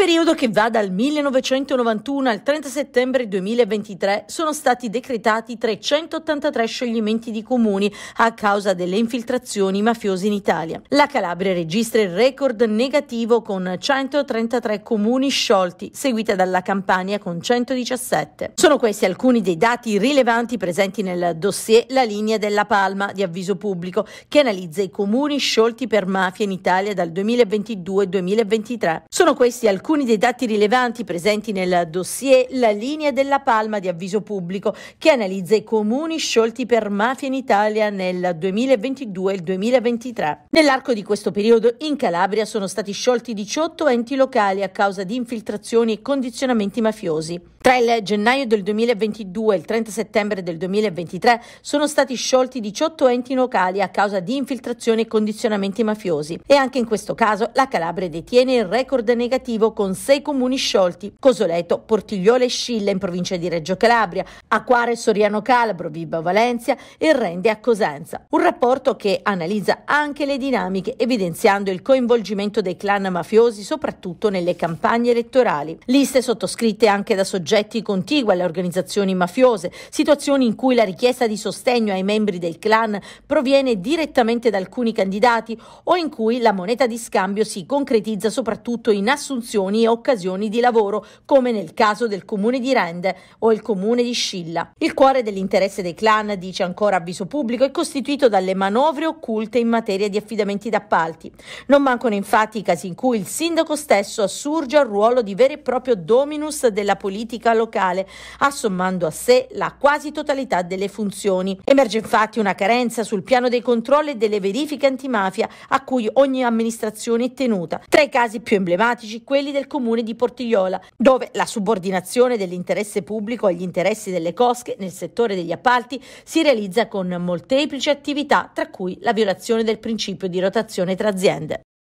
periodo che va dal 1991 al 30 settembre 2023 sono stati decretati 383 scioglimenti di comuni a causa delle infiltrazioni mafiose in Italia. La Calabria registra il record negativo con 133 comuni sciolti, seguita dalla Campania con 117. Sono questi alcuni dei dati rilevanti presenti nel dossier La linea della Palma di avviso pubblico che analizza i comuni sciolti per mafia in Italia dal 2022-2023. Sono questi alcuni alcuni dei dati rilevanti presenti nel dossier La linea della palma di avviso pubblico che analizza i comuni sciolti per mafia in Italia nel 2022 e il 2023. Nell'arco di questo periodo in Calabria sono stati sciolti 18 enti locali a causa di infiltrazioni e condizionamenti mafiosi. Tra il gennaio del 2022 e il 30 settembre del 2023 sono stati sciolti 18 enti locali a causa di infiltrazioni e condizionamenti mafiosi e anche in questo caso la Calabria detiene il record negativo con 6 comuni sciolti Cosoleto, Portigliole e Scilla in provincia di Reggio Calabria, Acquare, Soriano Calabro, Vibo Valencia e Rende a Cosenza. Un rapporto che analizza anche le dinamiche evidenziando il coinvolgimento dei clan mafiosi soprattutto nelle campagne elettorali. Liste sottoscritte anche da soggetti soggetti contigui alle organizzazioni mafiose, situazioni in cui la richiesta di sostegno ai membri del clan proviene direttamente da alcuni candidati o in cui la moneta di scambio si concretizza soprattutto in assunzioni e occasioni di lavoro, come nel caso del comune di Rende o il comune di Scilla. Il cuore dell'interesse dei clan, dice ancora avviso pubblico, è costituito dalle manovre occulte in materia di affidamenti d'appalti. Non mancano infatti i casi in cui il sindaco stesso assurge al ruolo di vero e proprio dominus della politica politica locale, assommando a sé la quasi totalità delle funzioni. Emerge infatti una carenza sul piano dei controlli e delle verifiche antimafia a cui ogni amministrazione è tenuta. Tra i casi più emblematici quelli del comune di Portigliola, dove la subordinazione dell'interesse pubblico agli interessi delle cosche nel settore degli appalti si realizza con molteplici attività, tra cui la violazione del principio di rotazione tra aziende.